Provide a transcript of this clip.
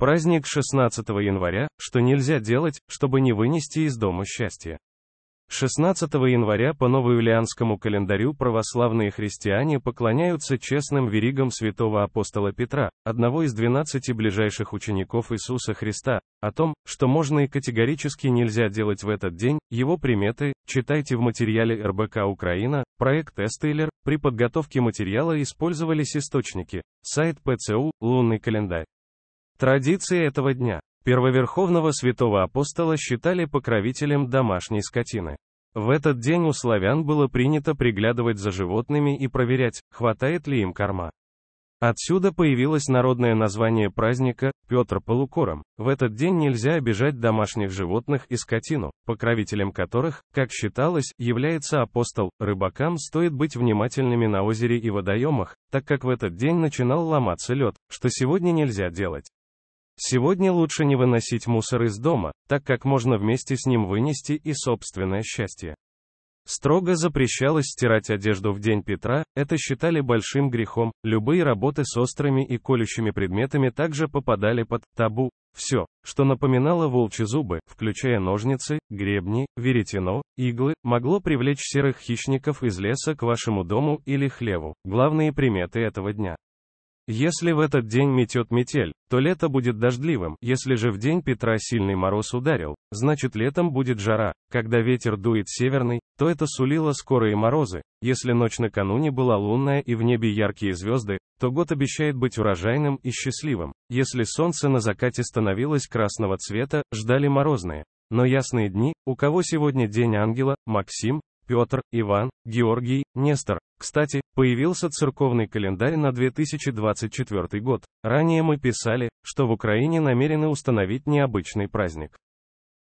Праздник 16 января, что нельзя делать, чтобы не вынести из дома счастье. 16 января по новоюлианскому календарю православные христиане поклоняются честным веригам святого апостола Петра, одного из 12 ближайших учеников Иисуса Христа, о том, что можно и категорически нельзя делать в этот день, его приметы, читайте в материале РБК Украина, проект Эстейлер, при подготовке материала использовались источники, сайт ПЦУ, лунный календарь. Традиции этого дня. Первоверховного святого апостола считали покровителем домашней скотины. В этот день у славян было принято приглядывать за животными и проверять, хватает ли им корма. Отсюда появилось народное название праздника «Петр полукором». В этот день нельзя обижать домашних животных и скотину, покровителем которых, как считалось, является апостол. Рыбакам стоит быть внимательными на озере и водоемах, так как в этот день начинал ломаться лед, что сегодня нельзя делать. Сегодня лучше не выносить мусор из дома, так как можно вместе с ним вынести и собственное счастье. Строго запрещалось стирать одежду в день Петра, это считали большим грехом, любые работы с острыми и колющими предметами также попадали под табу. Все, что напоминало волчьи зубы, включая ножницы, гребни, веретено, иглы, могло привлечь серых хищников из леса к вашему дому или хлеву. Главные приметы этого дня. Если в этот день метет метель, то лето будет дождливым, если же в день Петра сильный мороз ударил, значит летом будет жара, когда ветер дует северный, то это сулило скорые морозы, если ночь накануне была лунная и в небе яркие звезды, то год обещает быть урожайным и счастливым, если солнце на закате становилось красного цвета, ждали морозные, но ясные дни, у кого сегодня день ангела, Максим, Петр, Иван, Георгий, Нестор. Кстати, Появился церковный календарь на 2024 год. Ранее мы писали, что в Украине намерены установить необычный праздник.